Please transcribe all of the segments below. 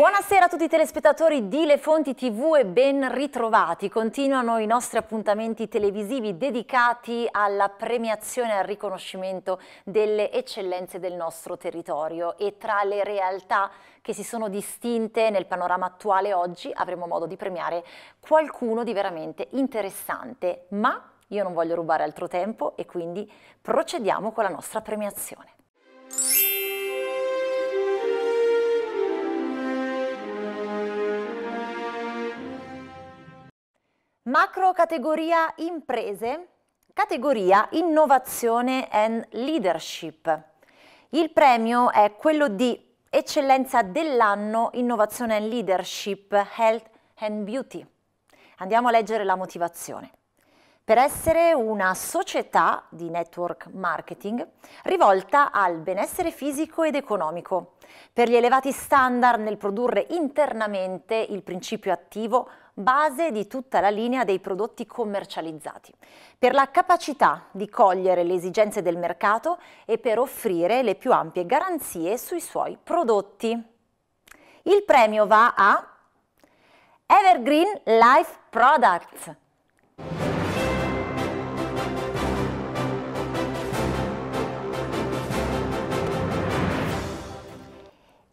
Buonasera a tutti i telespettatori di Le Fonti TV e ben ritrovati. Continuano i nostri appuntamenti televisivi dedicati alla premiazione e al riconoscimento delle eccellenze del nostro territorio e tra le realtà che si sono distinte nel panorama attuale oggi avremo modo di premiare qualcuno di veramente interessante, ma io non voglio rubare altro tempo e quindi procediamo con la nostra premiazione. Macro categoria imprese, categoria innovazione and leadership. Il premio è quello di Eccellenza dell'anno Innovazione and Leadership Health and Beauty. Andiamo a leggere la motivazione per essere una società di network marketing rivolta al benessere fisico ed economico, per gli elevati standard nel produrre internamente il principio attivo base di tutta la linea dei prodotti commercializzati, per la capacità di cogliere le esigenze del mercato e per offrire le più ampie garanzie sui suoi prodotti. Il premio va a Evergreen Life Products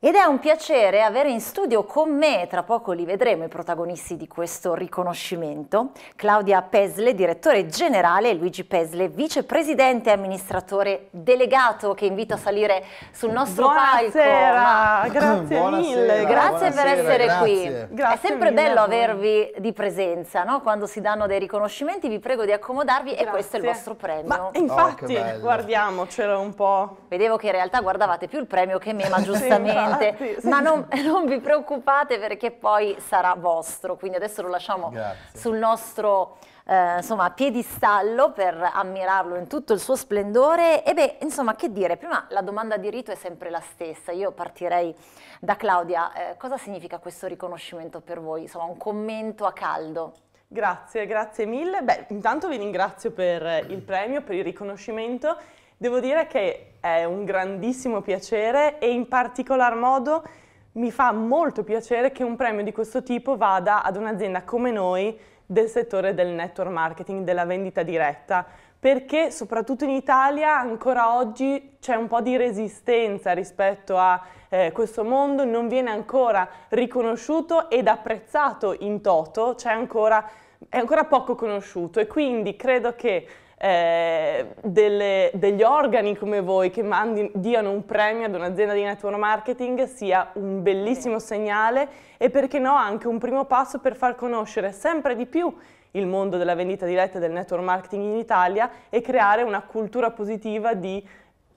Ed è un piacere avere in studio con me, tra poco li vedremo i protagonisti di questo riconoscimento, Claudia Pesle, direttore generale, Luigi Pesle, vicepresidente e amministratore delegato che invito a salire sul nostro Buonasera, palco. Grazie Buonasera, mille. Grazie per essere grazie. qui. Grazie è sempre bello avervi di presenza, no? quando si danno dei riconoscimenti, vi prego di accomodarvi grazie. e questo è il vostro premio. Ma infatti, oh, guardiamocelo un po'. Vedevo che in realtà guardavate più il premio che me, ma giustamente sentite, ah, sì, sì, ma non, non, vi preoccupate perché poi sarà vostro, quindi adesso lo lasciamo Grazie. sul nostro eh, insomma, piedistallo per ammirarlo in tutto il suo splendore. E beh, insomma, che dire, prima la domanda di rito è sempre la stessa, io partirei da Claudia, eh, cosa significa questo riconoscimento per voi? Insomma, un commento a caldo. Grazie, grazie mille. Beh, intanto vi ringrazio per eh, il premio, per il riconoscimento Devo dire che è un grandissimo piacere e in particolar modo mi fa molto piacere che un premio di questo tipo vada ad un'azienda come noi del settore del network marketing, della vendita diretta, perché soprattutto in Italia ancora oggi c'è un po' di resistenza rispetto a eh, questo mondo, non viene ancora riconosciuto ed apprezzato in toto, ancora, è ancora poco conosciuto e quindi credo che eh, delle, degli organi come voi che mandi, diano un premio ad un'azienda di network marketing sia un bellissimo segnale e perché no anche un primo passo per far conoscere sempre di più il mondo della vendita diretta e del network marketing in Italia e creare una cultura positiva di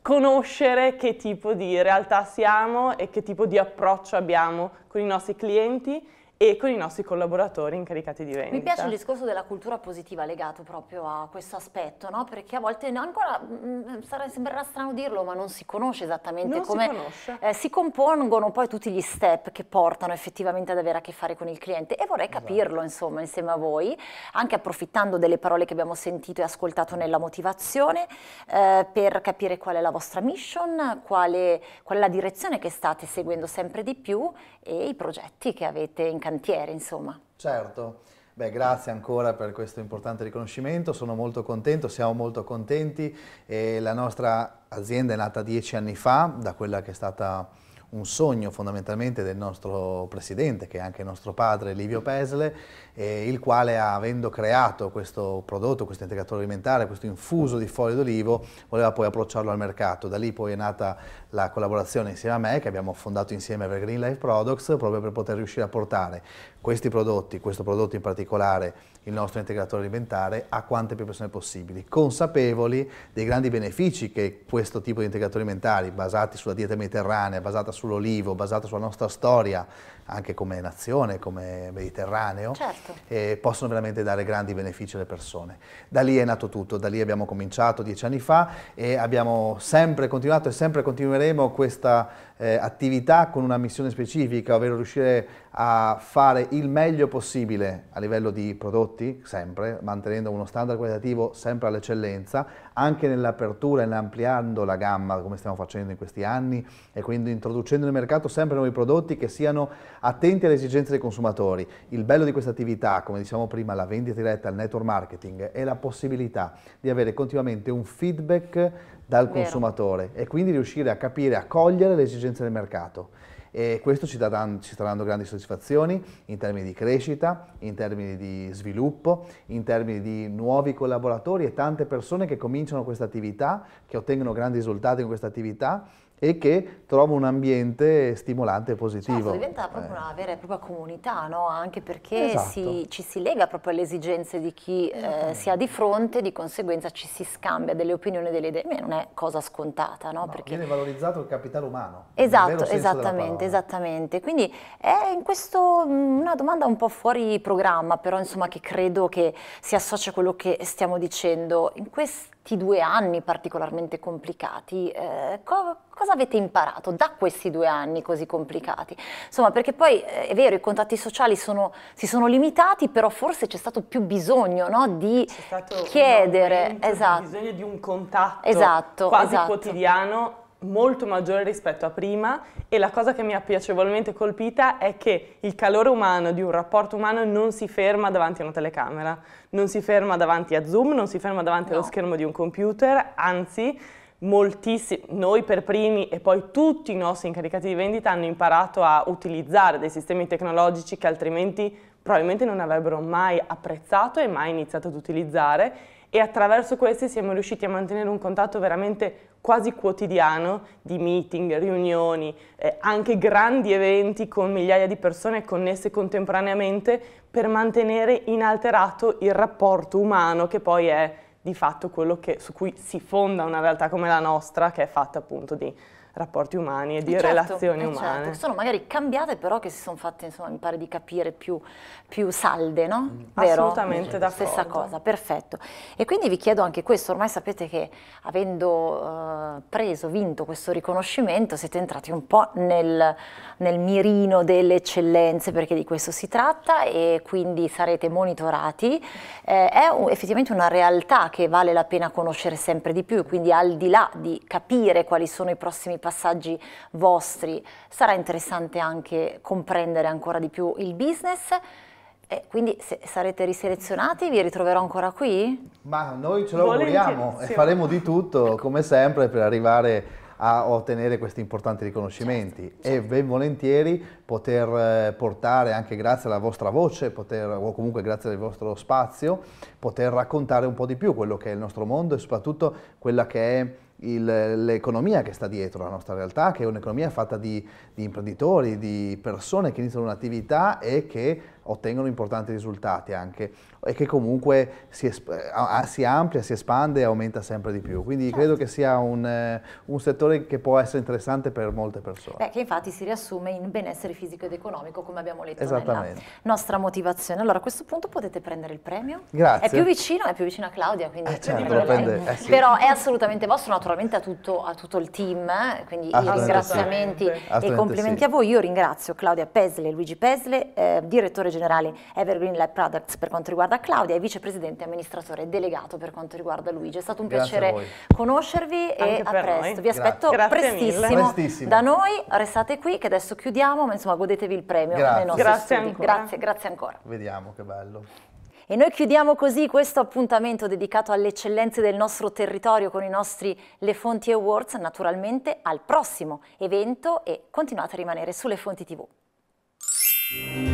conoscere che tipo di realtà siamo e che tipo di approccio abbiamo con i nostri clienti e con i nostri collaboratori incaricati di vendita. Mi piace il discorso della cultura positiva legato proprio a questo aspetto, no? perché a volte ancora mh, mm, mm, sembrerà strano dirlo, ma non si conosce esattamente non come si, conosce. Eh, si, compongono poi tutti gli step che portano effettivamente ad avere a che fare con il cliente e vorrei esatto. capirlo insomma insieme a voi, anche approfittando delle parole che abbiamo sentito e ascoltato nella motivazione, eh, per capire qual è la vostra mission, qual è, qual è la direzione che state seguendo sempre di più e i progetti che avete incaricato cantiere, insomma. Certo. Beh, grazie ancora per questo importante riconoscimento, sono molto contento, siamo molto contenti. E la nostra azienda è nata dieci anni fa, da quella che è stata un sogno fondamentalmente del nostro presidente, che è anche nostro padre Livio Pesle, eh, il quale avendo creato questo prodotto, questo integratore alimentare, questo infuso di foglie d'olivo, voleva poi approcciarlo al mercato. Da lì poi è nata la collaborazione insieme a me, che abbiamo fondato insieme per Green Life Products, proprio per poter riuscire a portare questi prodotti, questo prodotto in particolare, il nostro integratore alimentare, a quante più persone possibili, consapevoli dei grandi benefici che questo tipo di integratori alimentari, basati sulla dieta mediterranea, basata su sull'olivo, basata sulla nostra storia, anche come nazione, come Mediterraneo, certo. eh, possono veramente dare grandi benefici alle persone. Da lì è nato tutto, da lì abbiamo cominciato dieci anni fa e abbiamo sempre continuato e sempre continueremo questa eh, attività con una missione specifica, ovvero riuscire a fare il meglio possibile a livello di prodotti, sempre, mantenendo uno standard qualitativo sempre all'eccellenza, anche nell'apertura e ampliando la gamma, come stiamo facendo in questi anni, e quindi introducendo nel mercato sempre nuovi prodotti che siano attenti alle esigenze dei consumatori. Il bello di questa attività, come diciamo prima, la vendita diretta, al network marketing, è la possibilità di avere continuamente un feedback dal Vero. consumatore e quindi riuscire a capire, a cogliere le esigenze del mercato e questo ci, da, ci, sta dando grandi soddisfazioni in termini di crescita, in termini di sviluppo, in termini di nuovi collaboratori e tante persone che cominciano questa attività, che ottengono grandi risultati in questa attività e che trova un ambiente stimolante e positivo. Certo, diventa eh. proprio eh. una vera e propria comunità, no? anche perché esatto. si, ci si lega proprio alle esigenze di chi eh, si ha di fronte, di conseguenza ci si scambia delle opinioni e delle idee, Beh, non è cosa scontata. No? No, perché... Viene valorizzato il capitale umano. Esatto, esattamente, esattamente. Quindi è in questo mm, una domanda un po' fuori programma, però insomma che credo che si associa a quello che stiamo dicendo. In questo questi due anni particolarmente complicati, eh, co- cosa avete imparato da questi due anni così complicati? Insomma, perché poi eh, è vero, i contatti sociali sono, si sono limitati, però forse c'è stato più bisogno no, di chiedere. Esatto. Bisogno di un contatto esatto, quasi esatto. quotidiano molto maggiore rispetto a prima e la cosa che mi ha piacevolmente colpita è che il calore umano di un rapporto umano non si ferma davanti a una telecamera, non si ferma davanti a Zoom, non si ferma davanti no. allo schermo di un computer, anzi moltissimi, noi per primi e poi tutti i nostri incaricati di vendita hanno imparato a utilizzare dei sistemi tecnologici che altrimenti probabilmente non avrebbero mai apprezzato e mai iniziato ad utilizzare e attraverso questi siamo riusciti a mantenere un contatto veramente quasi quotidiano di meeting, riunioni, eh, anche grandi eventi con migliaia di persone connesse contemporaneamente per mantenere inalterato il rapporto umano che poi è di fatto quello che, su cui si fonda una realtà come la nostra che è fatta appunto di rapporti umani e di eh, certo, relazioni eh, certo, umane. Certo. Sono magari cambiate però che si sono fatte, insomma, mi pare di capire, più, più salde, no? Mm. Vero? Assolutamente da Stessa cosa, perfetto. E quindi vi chiedo anche questo, ormai sapete che avendo eh, preso, vinto questo riconoscimento, siete entrati un po' nel, nel mirino delle eccellenze, perché di questo si tratta e quindi sarete monitorati. Eh, è un, effettivamente una realtà che vale la pena conoscere sempre di più, quindi al di là di capire quali sono i prossimi passaggi vostri. Sarà interessante anche comprendere ancora di più il business. E quindi se sarete riselezionati vi ritroverò ancora qui? Ma noi ce lo auguriamo e faremo di tutto come sempre per arrivare a ottenere questi importanti riconoscimenti certo, certo. e ben volentieri poter eh, portare anche grazie alla vostra voce poter, o comunque grazie al vostro spazio poter raccontare un po' di più quello che è il nostro mondo e soprattutto quella che è l'economia che sta dietro la nostra realtà, che è un'economia fatta di, di imprenditori, di persone che iniziano un'attività e che ottengono importanti risultati anche e che comunque si, si amplia, si espande e aumenta sempre di più. Quindi certo. credo che sia un, eh, un, settore che può essere interessante per molte persone. Beh, che infatti si riassume in benessere fisico ed economico come abbiamo letto nella nostra motivazione. Allora a questo punto potete prendere il premio. Grazie. È più vicino, è più vicino a Claudia, quindi eh, certo, prende, eh, sì. però è assolutamente vostro, naturalmente a tutto, a tutto il team, eh, quindi i ringraziamenti e i complimenti sì. a voi. Io ringrazio Claudia Pesle, Luigi Pesle, eh, direttore generale generale Evergreen Lab Products per quanto riguarda Claudia e vicepresidente amministratore delegato per quanto riguarda Luigi. È stato un Grazie piacere conoscervi Anche e a presto. Noi. Vi aspetto Prestissimo, prestissimo, da noi. Restate qui che adesso chiudiamo, ma insomma godetevi il premio. Grazie. Grazie ancora. Grazie, grazie ancora. Vediamo che bello. E noi chiudiamo così questo appuntamento dedicato alle eccellenze del nostro territorio con i nostri Le Fonti Awards, naturalmente al prossimo evento e continuate a rimanere sulle Fonti TV.